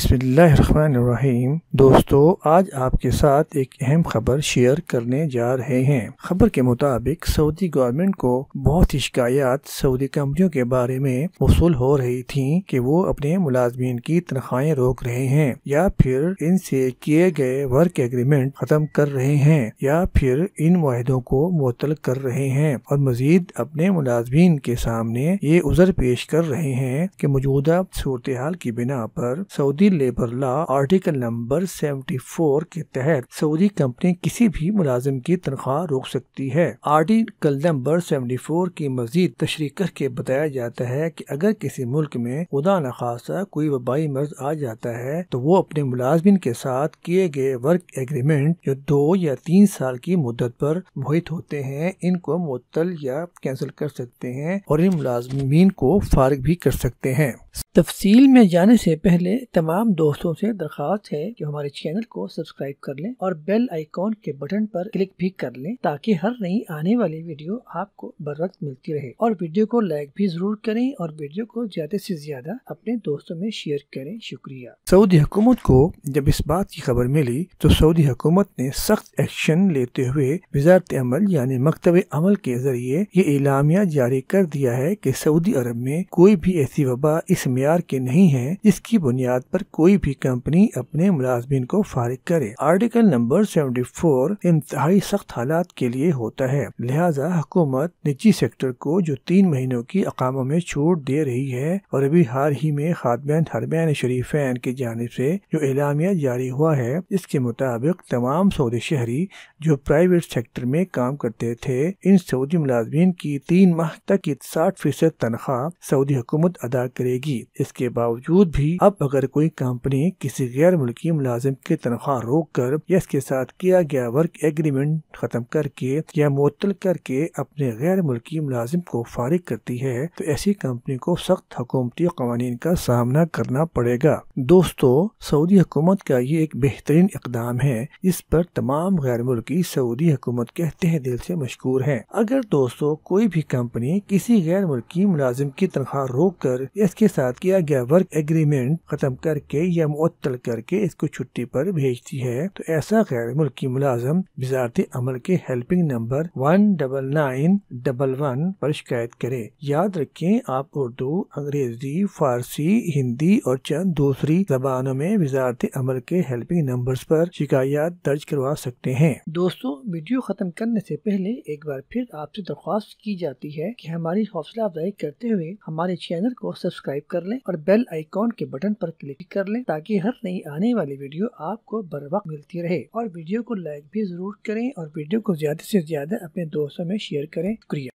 بسم اللہ الرحمن الرحیم دوستو آج آپ کے ساتھ ایک اہم خبر شیئر کرنے جا رہے ہیں خبر کے مطابق سعودی گورنمنٹ کو بہت شکایات سعودی کمپنیوں کے بارے میں وصول ہو رہی تھی کہ وہ اپنے ملازمین کی تنخواہیں روک رہے ہیں یا پھر ان سے کیے گئے ورک اگریمنٹ ختم کر رہے ہیں یا پھر ان معاہدوں کو معطل کر رہے ہیں اور مزید اپنے ملازمین کے سامنے یہ عذر پیش کر رہے ہیں کہ موجودہ صورتحال کی بنا پر Saudi labour law article number seventy four کے تحت سعودی کمپنی کسی بھی ملازم کی تنخواہ روک سکتی ہے آرٹیکل نمبر سیونٹی فور کی مزید تشریح کر کے بتایا جاتا ہے کہ اگر کسی ملک میں خدا نخواستہ کوئی وبائی مرض آ جاتا ہے تو وہ اپنے ملازمین کے ساتھ کیے گئے ورک ایگریمنٹ جو دو یا تین سال کی مدت پر محیط ہوتے ہیں ان کو معطل یا کینسل کر سکتے ہیں اور ان ملازمین کو فارغ بھی کر سکتے ہیں تفصیل میں جانے سے پہلے تمام دوستوں سے درخواست ہے کہ ہمارے چینل کو سبسکرائب کر لیں اور بیل آئیکن کے بٹن پر کلک بھی کر لیں تاکہ ہر نئی آنے والی ویڈیو آپ کو بر وقت ملتی رہے اور ویڈیو کو لائک بھی ضرور کریں اور ویڈیو کو زیادہ سے زیادہ اپنے دوستوں میں شیئر کریں شکریہ سعودی حکومت کو جب اس بات کی خبر ملی تو سعودی حکومت نے سخت ایکشن لیتے ہوئے وزارت عمل یعنی مکتب عمل کے ذریعے یہ اعلامیہ جاری کر دیا ہے کہ سعودی عرب میں کوئی بھی ایسی وبا اس معیار کے نہیں ہیں جس کی بنیاد پر کوئی بھی کمپنی اپنے ملازمین کو فارغ کرے آرٹیکل نمبر سیونٹی فور انتہائی سخت حالات کے لیے ہوتا ہے لہٰذا حکومت نجی سیکٹر کو جو تین مہینوں کی اقاموں میں چھوٹ دے رہی ہے اور ابھی حال ہی میں خاتمین حرمین شریفین کی جانب سے جو اعلامیہ جاری ہوا ہے اس کے مطابق تمام سعودی شہری جو پرائیویٹ سیکٹر میں کام کرتے تھے ان سعودی ملازمین کی تین ماہ تک کی ساٹھ فیصد تنخواہ سعودی حکومت ادا کرے گی اس کے باوجود بھی اب اگر کوئی کمپنی کسی غیر ملکی ملازم کی تنخواہ روک کر یا اس کے ساتھ کیا گیا ورک ایگریمنٹ ختم کر کے یا معطل کر کے اپنے غیر ملکی ملازم کو فارغ کرتی ہے تو ایسی کمپنی کو سخت حکومتی قوانین کا سامنا کرنا پڑے گا دوستو سعودی حکومت کا یہ ایک بہترین اقدام ہے اس پر تمام غیر ملکی سعودی حکومت کے تہ دل سے مشکور ہیں اگر دوستو کوئی بھی کمپنی کسی غیر ملکی ملازم کی تنخواہ روک کر اس کے ساتھ ساتھ کیا گیا ورک ایگریمنٹ ختم کر کے یا معطل کر کے اس کو چھٹی پر بھیجتی ہے تو ایسا غیر ملکی ملازم وزارت عمل کے helping number one double nine double one پر شکایت کرے یاد رکھیں آپ اردو انگریزی فارسی ہندی اور چند دوسری زبانوں میں وزارت عمل کے ہیلپنگ نمبر پر شکایات درج کروا سکتے ہیں دوستوں ویڈیو ختم کرنے سے پہلے ایک بار پھر آپ سے درخواست کی جاتی ہے کہ ہماری حوصلہ افزائی کرتے ہوئے ہمارے چینل کو سبسکرائب کر لیں اور بیل آئیکن کے بٹن پر کلک کر لیں تاکہ ہر نئی آنے والی ویڈیو آپ کو وقت ملتی رہے اور ویڈیو کو لائک بھی ضرور کریں اور ویڈیو کو زیادہ سے زیادہ اپنے دوستوں میں شیئر کریں شکریہ